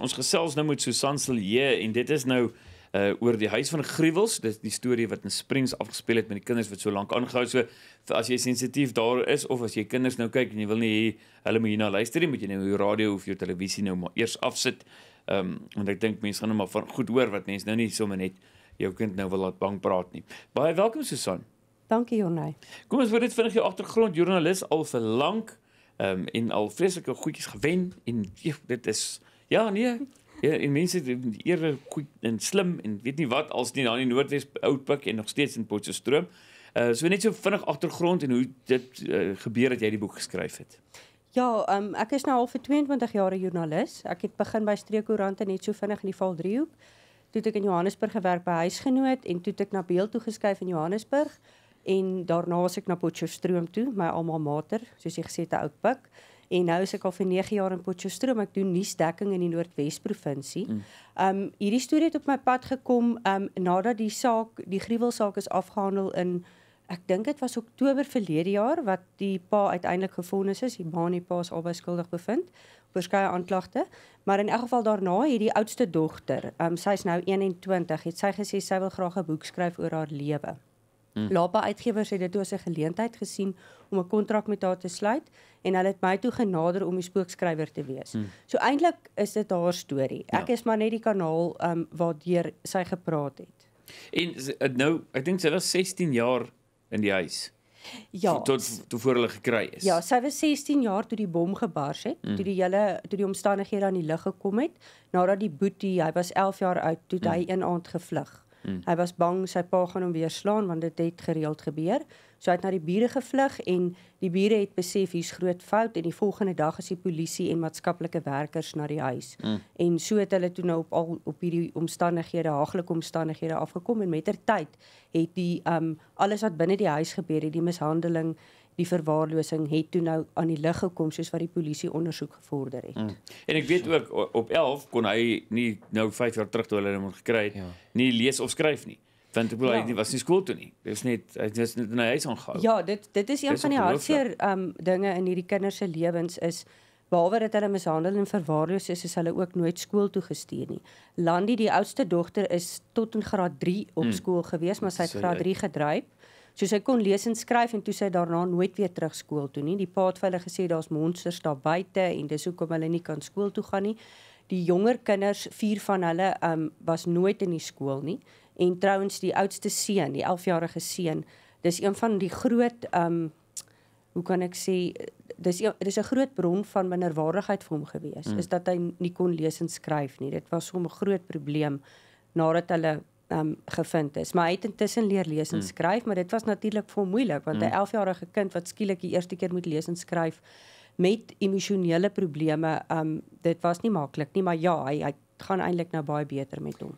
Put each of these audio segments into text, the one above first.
Ons gesels nou met Susan Silje en dit is nou uh oor die huis van gruwels. Dit is die storie wat in Springs afgespeel het met die kinders wat so lank aangehou het. So as jy sensitief daar is of as jy kinders nou kyk en jy wil nie hier hulle moet hier na luister nie, moet jy nou jou radio of jou televisie nou maar eers afsit. Um want ek dink mense gaan nou maar van goed hoor wat mense nou nie sommer net jou kind nou wil laat bang praat nie. Baie welkom Susan. Dankie Jonay. Kom ons word dit vinnig jou agtergrond joernalis al vir lank um en al vreeslike goedjies gewen en jy, dit is Ja, nee. Ja, en mense eerder goed en slim en weet nie wat als nie daar in die Noordwes Oudtpik en nog steeds in Potchefstroom. Uh so net so vinnig agtergrond en hoe dit uh, gebeur dat jy die boek geskryf het. Ja, um, ek is nou al vir 22 jaar 'n joernalis. Ek het begin by Streekkoerant net so vinnig in die Valdriehoek. Toe ek in Johannesburg gewerk by Huisgenoot en toe ek na Beeld toe geskuif in Johannesburg en daarna was ek na Potchefstroom toe, my alma mater, soos jy gesê het, 'n Oudtpik en nou is ek al vir 9 jaar in Potchefstroom. Ek doen nuusdekking in die Noordwes provinsie. Mm. Um hierdie storie het op my pad gekom um nadat die saak, die gruwelsaak is afgehandel in ek dink dit was Oktober verlede jaar wat die pa uiteindelik gefonnis is, die baanie pa is albei skuldig bevind verskeie aanklagte, maar in elk geval daarna het die oudste dogter, um, ehm, sy's nou 21, het sy gesê sy wil graag 'n boek skryf oor haar lewe. Mm. Lapa uitgewers het dit as 'n geleentheid gesien om 'n kontrak met haar te sluit en hulle het my toe genader om die spookskrywer te wees. Hmm. So eintlik is dit haar storie. Ek ja. is maar net die kanaal um ehm, waardeur sy gepraat het. En nou, ek dink sy was 16 jaar in die huis. Ja, tot toe voor hulle gekry is. Ja, sy was 16 jaar toe die bom gebars het, mm. toe die hele toe die omstandighede aan die lig gekom het, nadat die boetie, hy was 11 jaar oud, toe mm. hy hmm. een aand gevlug. Mm. Hy was bang sy pa gaan hom weer slaan want dit het gereeld gebeur. So hy het na die bure gevlug en die bure het besef hier's groot fout en die volgende dag is die polisie en maatskaplike werkers na die huis. Mm. En so het hulle toe nou op al op hierdie omstandighede, haaglike omstandighede afgekom en mettertyd het die um alles wat binne die huis gebeur het, die mishandeling die verwaarlosing het toe nou aan die lig gekom soos wat die polisie ondersoek gevorder het. Mm. En ek weet ook op 11 kon hy nie nou 5 jaar terug toe hulle hom gekry het ja. nie lees of skryf nie want ek wou hy ja. was nie skool toe nie. Hy was net hy was net na huis aangegaan. Ja, dit dit is een van die hartseer um dinge in hierdie kinders se lewens is behalwe dat hulle mishandel en verwaarloos is, is hulle ook nooit skool toe gestuur nie. Landi, die oudste dogter is tot in graad 3 op hmm. skool hmm. gewees, maar sy het graad 3 eh, gedryf. So sy kon lees en skryf en toe sy daarna nooit weer terug skool toe nie. Die pa het vir hulle gesê daar's monsters daar buite en dis hoekom hulle nie kan skool toe gaan nie. Die jonger kinders, vier van hulle, um was nooit in die skool nie en trouens die oudste seun, die 11-jarige seun, dis een van die groot ehm um, hoe kan ek sê dis dis 'n groot bron van minderwaardigheid vir hom gewees, mm. is dat hy nie kon lees en skryf nie. Dit was hom 'n groot probleem nadat hulle ehm um, gevind is. Maar hy het intussen leer lees en hmm. skryf, mm. maar dit was natuurlik vir hom moeilik want 'n mm. 11-jarige kind wat skielik die eerste keer moet lees en skryf met emosionele probleme, ehm um, dit was nie maklik nie, maar ja, hy hy gaan eintlik nou baie beter met hom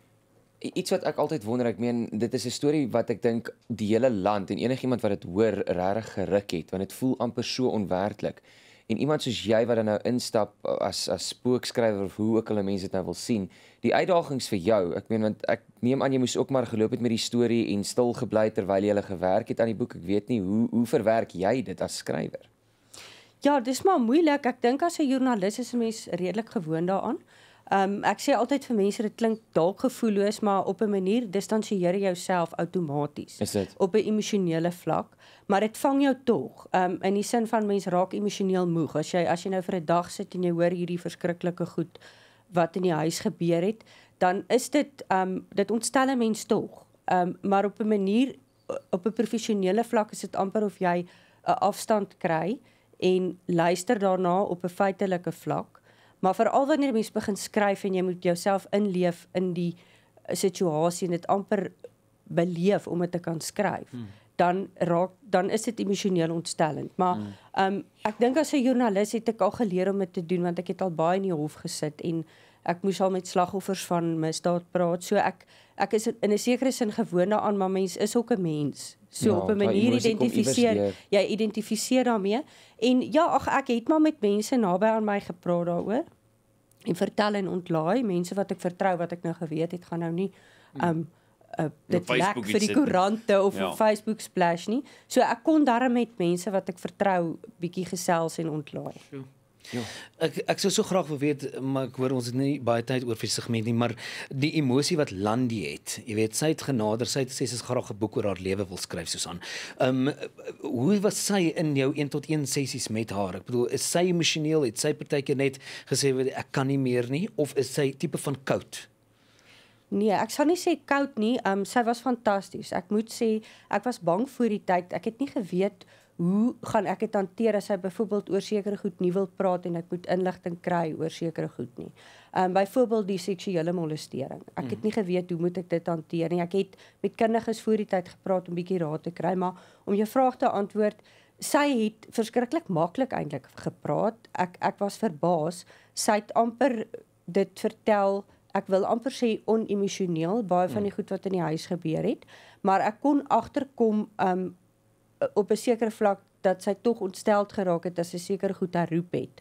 iets wat ek altyd wonder ek meen dit is 'n storie wat ek dink die hele land en enigiemand wat dit hoor regtig geruk het want dit voel amper so onwerklik en iemand soos jy wat dan nou instap uh, as as spookskrywer of hoe ook al mense dit nou wil sien die uitdagings vir jou ek meen want ek neem aan jy moes ook maar geloop het met die storie en stil gebly terwyl jy hulle gewerk het aan die boek ek weet nie hoe hoe verwerk jy dit as skrywer Ja, dis maar moeilik. Ek dink as 'n joernalis is 'n mens redelik gewoond daaraan. Ehm um, ek sê altyd vir mense dit klink dalk gevoelloos, maar op 'n manier distansieer jy jouself outomaties op 'n emosionele vlak, maar dit vang jou tog. Ehm um, in die sin van mens raak emosioneel moeg as jy as jy nou vir 'n dag sit en jy hoor hierdie verskriklike goed wat in die huis gebeur het, dan is dit ehm um, dit ontstel 'n mens tog. Ehm um, maar op 'n manier op 'n professionele vlak is dit amper of jy 'n afstand kry en luister daarna op 'n feitelike vlak Maar veral wanneer mense begin skryf en jy moet jouself inleef in die eh, situasie en dit amper beleef om dit te kan skryf, hmm. dan raak dan is dit emosioneel ontstellend. Maar hmm. um, ek dink as 'n joernalis het ek al geleer om dit te doen want ek het al baie in die hof gesit en ek moes al met slagoffers van misdaad praat. So ek ek is in 'n sekere sin gewoond aan maar mens is ook 'n mens. So ja, op 'n manier identifiseer jy identifiseer daarmee en ja, ag ek het maar met mense naby aan my gepraat daaroor en vertel en ontlaai mense wat ek vertrou wat ek nou geweet het gaan nou nie um uh, dit lek vir die koerante of ja. Facebook splash nie. So ek kon daarmee met mense wat ek vertrou bietjie gesels en ontlaai. Sure. Ja. Ek ek sou so graag wil weet, maar ek hoor ons het nie baie tyd oor vir segment nie, maar die emosie wat Landi het. Jy weet, sy het genader, sy het sê sy's graag 'n boek oor haar lewe wil skryf Susan. Ehm um, hoe was sy in jou 1 tot 1 sessies met haar? Ek bedoel, is sy emosioneel? Het sy partyke net gesê ek kan nie meer nie of is sy tipe van koud? Nee, ek sal nie sê koud nie. Ehm um, sy was fantasties. Ek moet sê, ek was bang vir die tyd. Ek het nie geweet hoe gaan ek dit hanteer as hy byvoorbeeld oor sekere goed nie wil praat en ek moet inligting kry oor sekere goed nie. Um byvoorbeeld die seksuele molestering. Ek het mm. nie geweet hoe moet ek dit hanteer nie. Ek het met kundiges voor die tyd gepraat om bietjie raad te kry, maar om jou vraag te antwoord, sy het verskriklik maklik eintlik gepraat. Ek ek was verbaas. Sy het amper dit vertel Ek wil amper sê onemosioneel baie van die mm. goed wat in die huis gebeur het, maar ek kon agterkom um Eh, op 'n sekere vlak dat sy tog ontsteld geraak het as sy seker goed herroep het.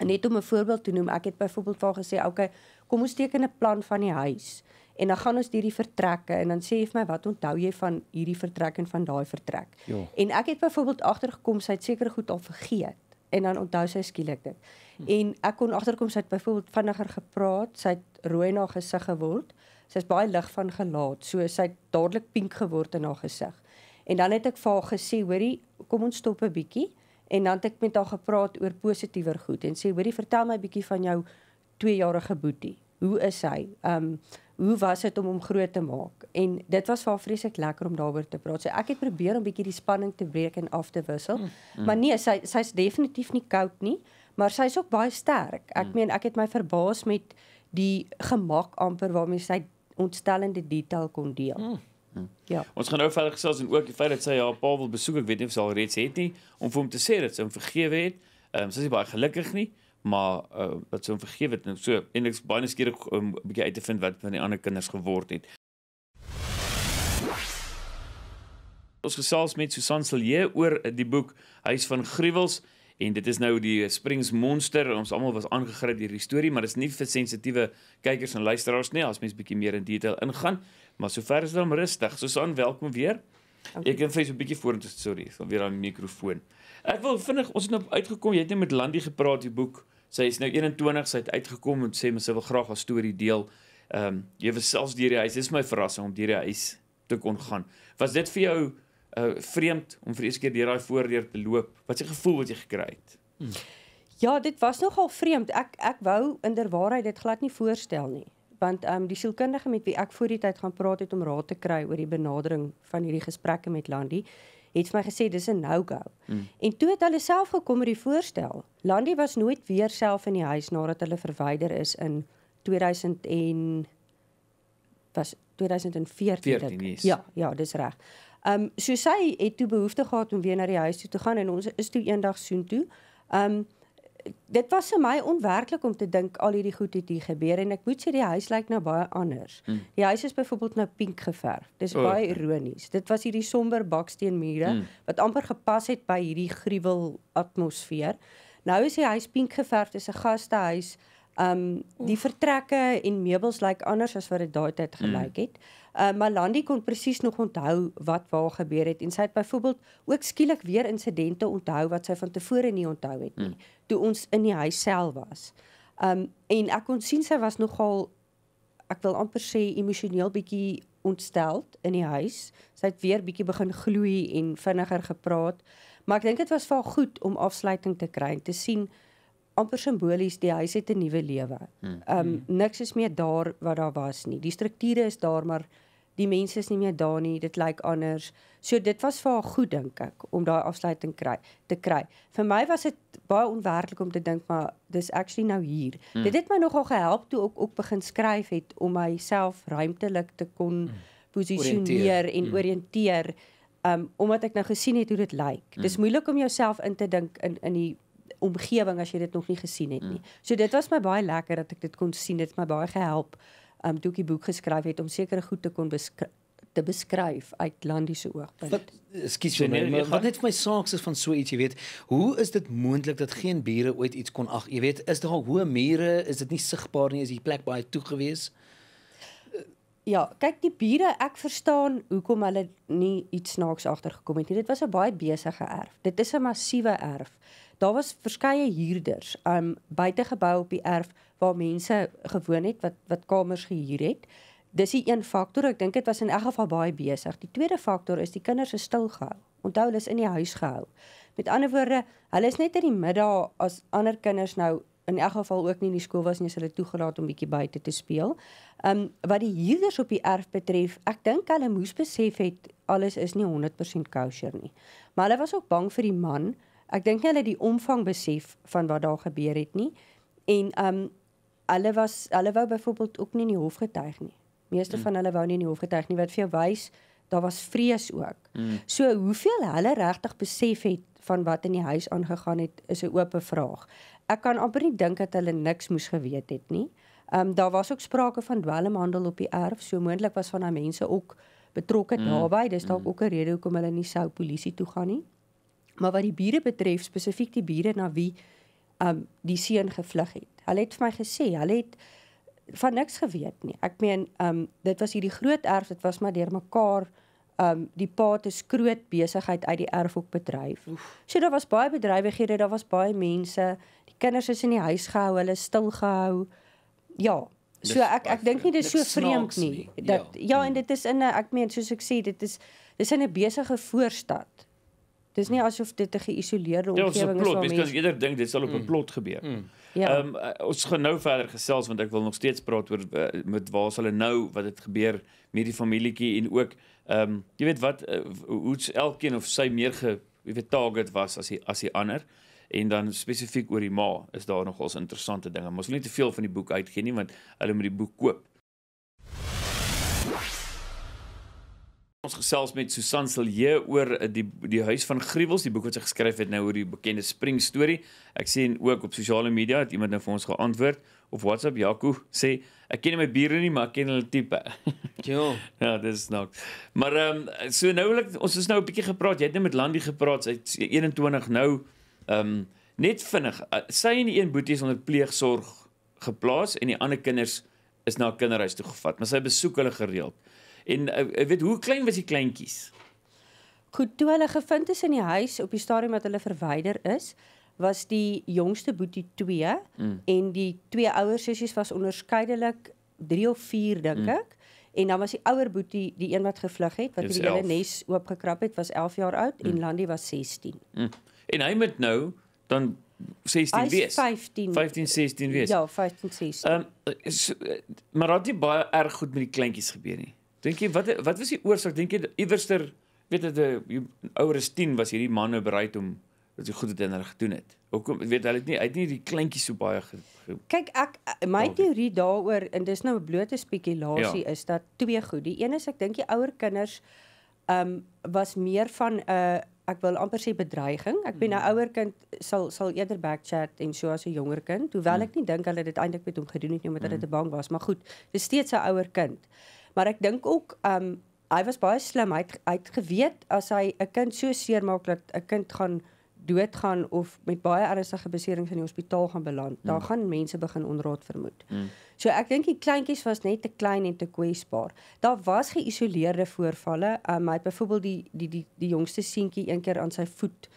En net om 'n voorbeeld te noem, ek het byvoorbeeld vir haar gesê, "Oké, kom ons teken 'n plan van die huis en dan gaan ons hierdie vertrekke en dan sê jy vir my wat onthou jy van hierdie vertrek en van daai vertrek." Jo. Ja. En ek het byvoorbeeld agtergekom sy het seker goed al vergeet en dan onthou sy skielik dit. Hm. En ek kon agterkom sy het byvoorbeeld vinniger gepraat, sy het rooi na gesig geword. Sy's baie lig van gelaat, so sy het dadelik pink geword in haar gesig. Hmm. En dan het ek vir haar gesê, hoorie, kom ons stop 'n bietjie en dan het ek met haar gepraat oor positiewer goed en sê, hoorie, vertel my 'n bietjie van jou tweejarige boetie. Hoe is hy? Ehm, um, hoe was dit om hom groot te maak? En dit was vir vreeslik lekker om daaroor te praat. Sy so ek het probeer om bietjie die spanning te breek en af te wissel. Mm, mm. Maar nee, sy sy's definitief nie koud nie, maar sy's ook baie sterk. Ek mm. meen, ek het my verbaas met die gemak amper waarmee sy ontstellende detail kon deel. Mm. Ja. Ons gaan nou verder gesels en ook die feit dat sy haar pa wil besoek, ek weet nie of sy al reeds het nie, om vir hom te sê dat sy hom vergewe het. Ehm um, sy is baie gelukkig nie, maar ehm uh, dat sy hom vergewe het en so eintliks baie nuuskierig om um, 'n bietjie uit te vind wat van die ander kinders geword het. Ons gesels met Susan Silje oor die boek Huis van Gruwels en dit is nou die Springs Monster. Ons almal was aangegryp deur die storie, maar dit is nie vir sensitiewe kykers en luisteraars nie, as mens bietjie meer in detail ingaan. Maar sover is dit dan rustig. So San, welkom weer. Ek kan vir jou 'n bietjie vorentoe sorry, van weer daai mikrofoon. Ek wil vinnig ons het nou uitgekom, jy het net met Landi gepraat die boek. Sy is nou 21, sy het uitgekom en sê mens sy wil graag haar storie deel. Ehm um, jy was selfs deur die huis. Dis my verrassing om deur die huis te kon gaan. Was dit vir jou uh vreemd om vir eers keer deur daai voordeur te loop? Wat se gevoel wat jy gekry het? Ja, dit was nogal vreemd. Ek ek wou inderwaarheid dit glad nie voorstel nie want ehm um, die sielkundige met wie ek voor die tyd gaan praat het om raad te kry oor die benadering van hierdie gesprekke met Landi het vir my gesê dis 'n no-go. Mm. En toe het hulle self gekom met die voorstel. Landi was nooit weer self in die huis nadat hulle verwyder is in 2000 en was 2014 dink. Yes. Ja, ja, dis reg. Ehm um, so sy het toe behoefte gehad om weer na die huis toe te gaan en ons is toe eendag soontoe. Ehm um, dit was vir my onwerklik om te dink al hierdie goed het hier gebeur en ek moet sê die huis lyk nou baie anders. Hmm. Die huis is byvoorbeeld nou pink geverf. Dis oh. baie ironies. Dit was hierdie somber baksteenmure hmm. wat amper gepas het by hierdie gruwel atmosfeer. Nou is die huis pink geverf, dis 'n gastehuis. Um die vertrekke en meubels lyk anders as wat dit daai tyd gelyk hmm. het. Hmm uh, eh, Malandi kon presies nog onthou wat waar gebeur het en sy het byvoorbeeld ook skielik weer insidente onthou wat sy van tevore nie onthou het nie hmm. toe ons in die huis self was. Um en ek kon sien sy was nogal ek wil amper sê emosioneel bietjie ontsteld in die huis. Sy het weer bietjie begin gloei en vinniger gepraat. Maar ek dink dit was vir haar goed om afsluiting te kry en te sien amper simbolies die huis het 'n nuwe lewe. Hmm. Ehm um, niks is meer daar wat daar was nie. Die strukture is daar maar die mense is nie meer daar nie. Dit lyk anders. So dit was vir haar goed dink ek om daai afsluiting kry te kry. Vir my was dit baie onwerklik om te dink maar dis actually nou hier. Mm. Dit het my nogal gehelp toe ek ook begin skryf het om myself ruimtelik te kon mm. posisioneer en mm. oriënteer. Um omdat ek nou gesien het hoe dit lyk. Mm. Dis hmm. moeilik om jouself in te dink in in die omgewing as jy dit nog nie gesien het nie. Mm. So dit was my baie lekker dat ek dit kon sien. Dit het my baie gehelp om um, toe ek die boek geskryf het om sekere goed te kon beskryf te beskryf uit landiese oogpunt. Ekskuus vir my, maar nee, wat net vir my saaks is van so iets, jy weet, hoe is dit moontlik dat geen bure ooit iets kon ag, jy weet, is daar hoë mure, is dit nie sigbaar nie, is die plek baie toe gewees? Ja, kyk die bure, ek verstaan hoekom hulle nie iets snaaks agtergekom het nie. Dit was 'n baie besige erf. Dit is 'n massiewe erf. Daar was verskeie huurders, um ehm, buitegebou op die erf waar mense gewoon het wat wat kamers gehuur het. Dis 'n een faktor. Ek dink dit was in elk geval baie besig. Die tweede faktor is die kinders is stil gehou. Onthou hulle is in die huis gehou. Met ander woorde, hulle is net in die middag as ander kinders nou in elk geval ook nie in die skool was nie, is hulle toegelaat om bietjie buite te speel. Ehm um, wat die huurders op die erf betref, ek dink hulle moes besef het alles is nie 100% kosher nie. Maar hulle was ook bang vir die man. Ek dink nie hulle het die omvang besef van wat daar gebeur het nie. En ehm um, hulle was hulle wou byvoorbeeld ook nie in die hof getuig nie. Meeste hmm. van hulle wou nie in die hof getuig nie wat vir jou wys daar was vrees ook. Mm. So hoeveel hulle regtig besef het van wat in die huis aangegaan het, is 'n oop vraag. Ek kan amper nie dink dat hulle niks moes geweet het nie. Ehm um, daar was ook sprake van dwelmhandel op die erf, so moontlik was van daai mense ook betrokke mm. daarbey. Dis dalk mm. ook 'n rede hoekom hulle nie sou polisie toe gaan nie. Maar wat die bure betref, spesifiek die bure na wie ehm um, die seun gevlug het. Hulle het vir my gesê, hulle het van niks geweet nie. Ek meen, ehm um, dit was hierdie groot erf, dit was maar deur mekaar ehm um, die pa te skroot besigheid uit die erfhoek bedryf. So daar was baie bedrywighede, daar was baie mense. Die kinders is in die huis gehou, hulle stil gehou. Ja. So ek ek dink nie dit is so vreemd nie. Dat ja, ja en hmm. dit is in 'n ek meen soos ek sê, dit is dis in 'n besige voorstad. Dis nie asof dit 'n geïsoleerde ja, omgewing is waarmee jy kan eerder dink dit sal op 'n mm. plot gebeur. Ehm mm. ja. um, ons gaan nou verder gesels want ek wil nog steeds praat oor eh, met waar's hulle nou wat het gebeur met die familietjie en ook ehm um, jy weet wat eh, hoe's elkeen of sy meer ge jy weet target was as die as die ander en dan spesifiek oor die ma is daar nogals interessante dinge. Ons wil nie te veel van die boek uitgee nie want hulle moet die boek koop. Ons gesels met Susan Silje oor eh, die die huis van gruwels, die boek wat sy geskryf het nou oor die bekende spring storie. Ek sien ook op sosiale media dat iemand nou vir ons geantwoord op WhatsApp Jaco sê ek ken my bure nie, maar ek ken hulle tipe. Jo. ja, ja dis nog. Maar ehm um, so noulik ons is nou 'n bietjie gepraat. Jy het net nou met Landi gepraat. Sy 21 nou. Ehm um, net vinnig. Eh, sy en een boetie is onder pleegsorg geplaas en die ander kinders is na 'n kinderhuis toe gevat, maar sy besoek hulle gereeld. En uh, weet hoe klein was die kleintjies? Goed, toe hulle gevind is in die huis op die stadium wat hulle verwyder is, was die jongste boetie 2 mm. en die twee ouer sussies was onderskeidelik 3 of 4 dink mm. ek. En dan was die ouer boetie, die een wat gevlug het, wat die hele nes oopgekrap het, was 11 jaar oud mm. en Landie was 16. Mm. En hy moet nou dan 16 wees. 15 15 16 wees. Ja, 15 16. Ehm um, so, maar het dit baie erg goed met die kleintjies gebeur nie? Dink jy wat wat was die oorsaak? Dink jy iewerster weet dat 'n ouer as 10 was hierdie man nou bereid om dat hy goed het en reg gedoen het. Hoekom weet hulle dit nie? Hy het nie die kleintjies so baie ge, ge, kyk ek my teorie daaroor en dis nou 'n blote spekulasie ja. is dat twee goed. Die een is ek dink die ouer kinders ehm um, was meer van 'n uh, ek wil amper sê bedreiging. Ek ben 'n hmm. ouer kind sal sal eerder backchat en so as 'n jonger kind, hoewel hmm. ek nie dink hulle dit eintlik met hom gedoen het nie omdat hulle hmm. te bang was, maar goed, dis steeds 'n ouer kind. Maar ek dink ook um hy was baie slim. Hy het, hy het geweet as hy 'n kind so seer maak dat 'n kind gaan dood gaan of met baie ernstige beserings in die hospitaal gaan beland, mm. dan hmm. gaan mense begin onraad vermoed. Mm. So ek dink die kleintjies was net te klein en te kwesbaar. Daar was geïsoleerde voorvalle. Um, hy het byvoorbeeld die die die die jongste seentjie een keer aan sy voet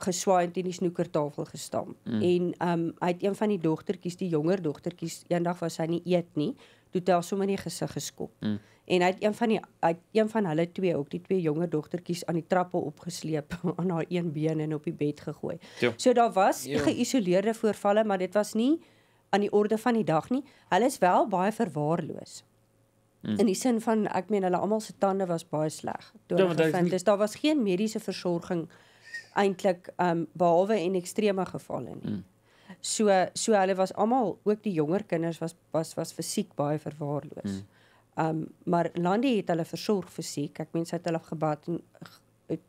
geswaai teen die snoekertafel gestaan. Mm. En ehm um, hy het een van die dogtertjies, die jonger dogtertjies, eendag was hy nie eet nie, toe tel sommer nie gesig geskop. Mm. En hy het een van die hy het een van hulle twee, ook die twee jonger dogtertjies aan die trappe opgesleep aan haar een been en op die bed gegooi. Jo. Ja. So daar was ja. geïsoleerde voorvalle, maar dit was nie aan die orde van die dag nie. Hulle is wel baie verwaarloos. Mm. In die sin van ek meen hulle almal se tande was baie sleg. Toe ja, hulle vind, dis daar was geen mediese versorging nie eintlik um behalwe in ekstreme gevalle nie. Mm. So so hulle was almal ook die jonger kinders was was was fisiek baie verwaarloos. Mm. Um maar Landi het hulle versorg fisiek. Ek meen sy het hulle gebad en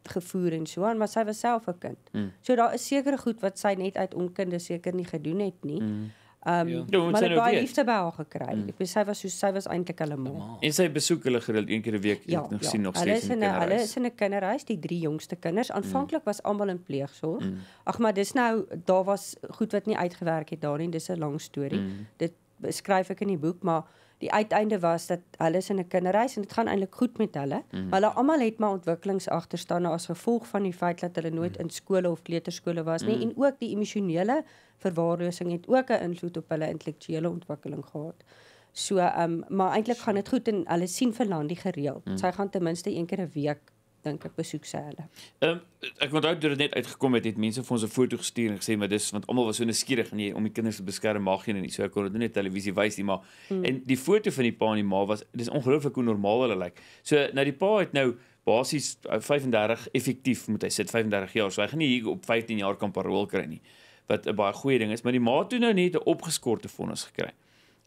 gevoer en so aan, maar sy was self 'n kind. Mm. So daar is sekere goed wat sy net uit onkunde seker nie gedoen het nie. Mm. Um ja. ja maar nou baie liefde by haar gekry. Mm. Ek weet sy was so sy was eintlik hulle ma. En sy besoek hulle gereeld een keer 'n week. Ja, ek het nog ja. sien nog steeds in kinderhuis. Hulle is in 'n kinderhuis, die drie jongste kinders. Hmm. Aanvanklik mm. was almal in pleegsorg. Mm. Ag maar dis nou daar was goed wat nie uitgewerk het daarin. Dis 'n lang storie. Mm. Dit beskryf ek in die boek, maar die uiteinde was dat hulle is in 'n kinderhuis en dit gaan eintlik goed met hulle. Mm. Maar hulle almal het maar ontwikkelingsagterstande as gevolg van die feit dat hulle nooit mm. in skole of kleuterskole was nie mm. en ook die emosionele verwaarlosing het ook 'n invloed op hulle intellektuele ontwikkeling gehad. So, ehm um, maar eintlik gaan dit goed en hulle sien vir Landie gereeld. Hmm. Sy gaan ten minste een keer 'n week dink ek besoek sy hulle. Ehm um, ek onthou dit het net uitgekom het, het mense vir ons 'n foto gestuur en gesê maar dis want almal was so neskierig en jy om die kinders te beskerm mag jy nou nie so ek kon dit nie op televisie wys nie maar hmm. en die foto van die pa en die ma was dis ongelooflik hoe normaal hulle lyk. Like. So nou die pa het nou basies 35 eh, effektief moet hy sit 35 jaar. So hy gaan nie hier op 15 jaar kan parol kry nie wat 'n baie goeie ding is, maar die ma toe nou net 'n opgeskorte vonnis gekry.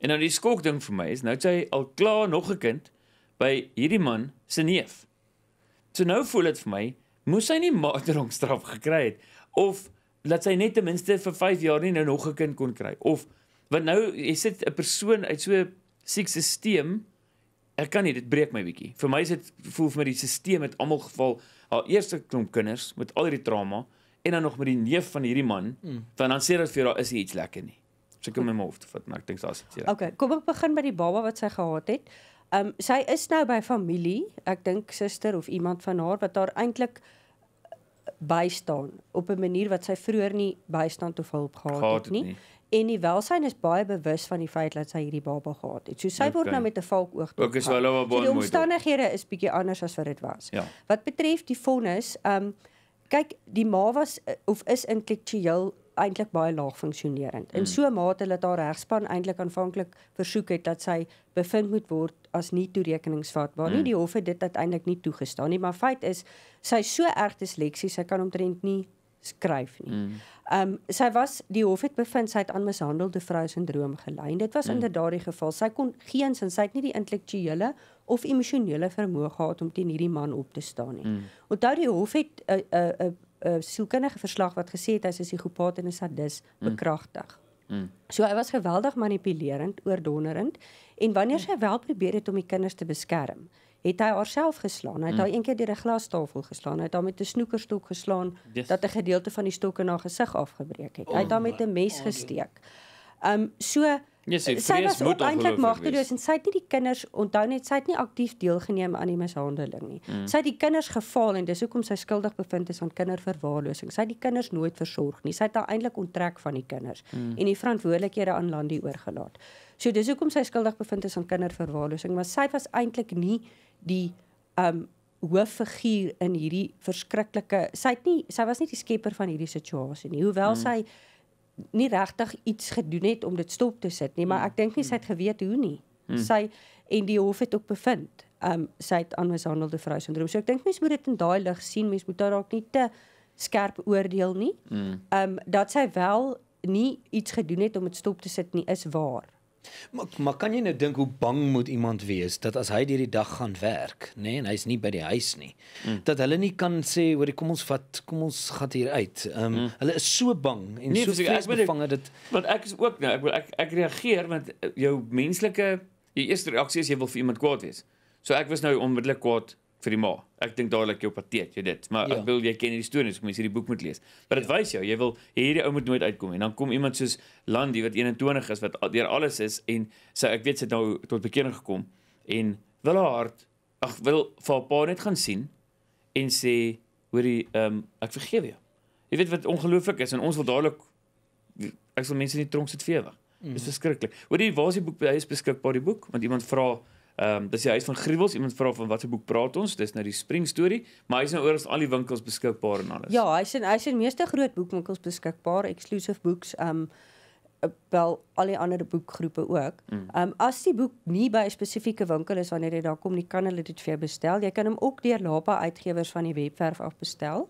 En nou die skok ding vir my is nou sy al klaar nog 'n kind by hierdie man se neef. So nou voel dit vir my, moes sy nie maatdronkstraf gekry het of laat sy net ten minste vir 5 jaar nie nou nog 'n kind kon kry of want nou jy sit 'n persoon uit so 'n siek stelsel Ek kan nie dit breek my bietjie. Vir my is dit voel vir my die stelsel het almal geval haar eerste klomp kinders met al hierdie trauma en dan nog met die neef van hierdie man, want mm. dan sê hulle vir daar is iets lekker nie. So ek in my hoof te vat, maar ek dink daar's iets lekker. Okay, kom ek begin by die baba wat sy gehad het. Ehm um, sy is nou by familie, ek dink suster of iemand van haar wat haar eintlik eh, bystaan op 'n manier wat sy vroeër nie bystand of hulp gehad het, het nie. En die welsyn is baie bewus van die feit dat sy hierdie baba gehad het. So sy word okay. nou met 'n valk oog toe. So die omstandighede is bietjie anders as wat dit was. Ja. Wat betref die vonnis, ehm um, kyk die ma was eh, of is intellektueel eintlik baie laag funksionerend. In mm. so 'n mate dat haar regspan eintlik aanvanklik versoek het dat sy bevind moet word as nie toerekeningsvatbaar nie. Mm. Die hof het dit uiteindelik nie toegestaan nie, maar feit is sy is so erg disleksie, sy kan omtrent nie skryf nie. Mm. Ehm mm. um, sy was die hof het bevind sy het aan mishandelde vrou sindroom gely. Dit was mm. inderdaad daardie geval. Sy kon geens en sy het nie die intellektuele of emosionele vermoë gehad om teen hierdie man op te staan nie. Mm. Onthou die hof het 'n 'n 'n sielkundige verslag wat gesê het hy is 'n psigopaat en 'n sadist mm. bekragtig. Mm. So hy was geweldig manipulerend, oordonderend en wanneer mm. sy wel probeer het om die kinders te beskerm, het hy haarself geslaan. Hy het haar mm. een keer deur 'n glastafel geslaan. Hy het haar met 'n snoekerstok geslaan yes. dat 'n gedeelte van die stok in haar gesig afgebreek het. Oh, hy het haar met oh 'n mes oh, gesteek. Um so yes, sy was eintlik magteloos en sy het nie die kinders onthou net sy het nie aktief deelgeneem aan die mishandeling nie. Mm. Sy het die kinders gefaal en dis hoekom sy skuldig bevind is aan kinderverwaarlosing. Sy het die kinders nooit versorg nie. Sy het haar eintlik onttrek van die kinders mm. en die verantwoordelikhede aan Landie oorgelaat. So dis hoekom sy skuldig bevind is aan kinderverwaarlosing, maar sy was eintlik nie die um hooffiguur in hierdie verskriklike sy't nie sy was nie die skepper van hierdie situasie nie hoewel hmm. sy nie regtig iets gedoen het om dit stop te sit nie maar mm. ek dink nie sy het mm. geweet hoe nie hmm. sy en die hof het ook bevind um sy het aan mishandelde vrou syndroom so ek dink mense moet dit in daai lig sien mense moet daar dalk nie te skerp oordeel nie hmm. um dat sy wel nie iets gedoen het om dit stop te sit nie is waar Maar maar kan jy net nou dink hoe bang moet iemand wees dat as hy hierdie dag gaan werk, nê, nee, en hy's nie by die huis nie, mm. dat hulle nie kan sê hoor kom ons vat, kom ons gaan hier uit. Ehm um, mm. hulle is so bang en nee, so ek moet vang dit. Want ek is ook nou, ek wil ek ek reageer want eh, jou menslike jou eerste reaksie is jy wil vir iemand kwaad wees. So ek was nou onmiddellik kwaad vir die ma. Ek dink dadelik jou patet, jy dit. Maar ja. ek wil jy ken hierdie storie, so kom mens hierdie boek moet lees. Maar dit ja. wys jou, jy wil hierdie ou moet nooit uitkom en dan kom iemand soos Landie wat 21 is wat deur alles is en sy so, ek weet sy het nou tot bekering gekom en wil haar hart ag wil vir haar pa net gaan sien en sê hoorie ehm um, ek vergewe jou. Jy weet wat ongelooflik is en ons wil dadelik ek sal mense in die tronk sit vir ewig. Dis mm. verskriklik. Hoorie waar is die boek by huis beskikbaar die boek? Want iemand vra Ehm um, dis die huis van Gruwels. Iemand vra van watter boek praat ons? Dis nou die Spring Story, maar hy's nou oor al die winkels beskikbaar en alles. Ja, hy's in hy's in meeste groot boekwinkels beskikbaar, exclusive books, ehm um, wel al die ander boekgroepe ook. Mm. Ehm um, as die boek nie by 'n spesifieke winkel is wanneer jy daar kom nie, kan hulle dit vir jou bestel. Jy kan hom ook deur Lapa Uitgewers van die webwerf af bestel.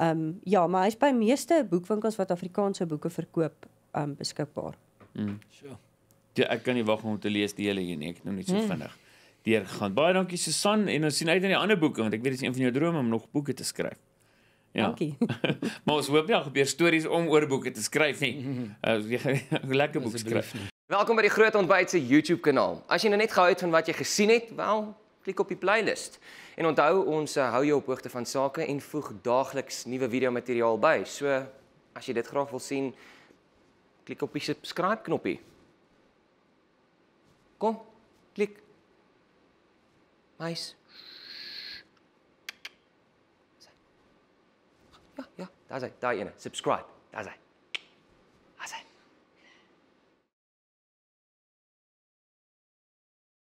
Ehm um, ja, maar hy's by meeste boekwinkels wat Afrikaanse boeke verkoop, ehm um, beskikbaar. Mm. Sure. Ja, ek kan nie wag om te lees die hele hier nie. Ek nou net so hmm. vinnig. Hmm. Deur gaan. Baie dankie Susan en ons sien uit na die ander boeke want ek weet dit is een van jou drome om nog boeke te skryf. Ja. Dankie. maar ons hoop jy gebeur stories om oor boeke te skryf nie. Uh, jy gaan lekker boeke skryf. Welkom by die Groot Ontbyt se YouTube kanaal. As jy nou net gehou het van wat jy gesien het, wel, klik op die playlist. En onthou ons uh, hou jou op hoogte van sake en voeg daagliks nuwe video materiaal by. So as jy dit graag wil sien, klik op die subscribe knoppie. Com. Click. Mais. Ja, ja, daar zijn, daar in. Subscribe, daar zijn.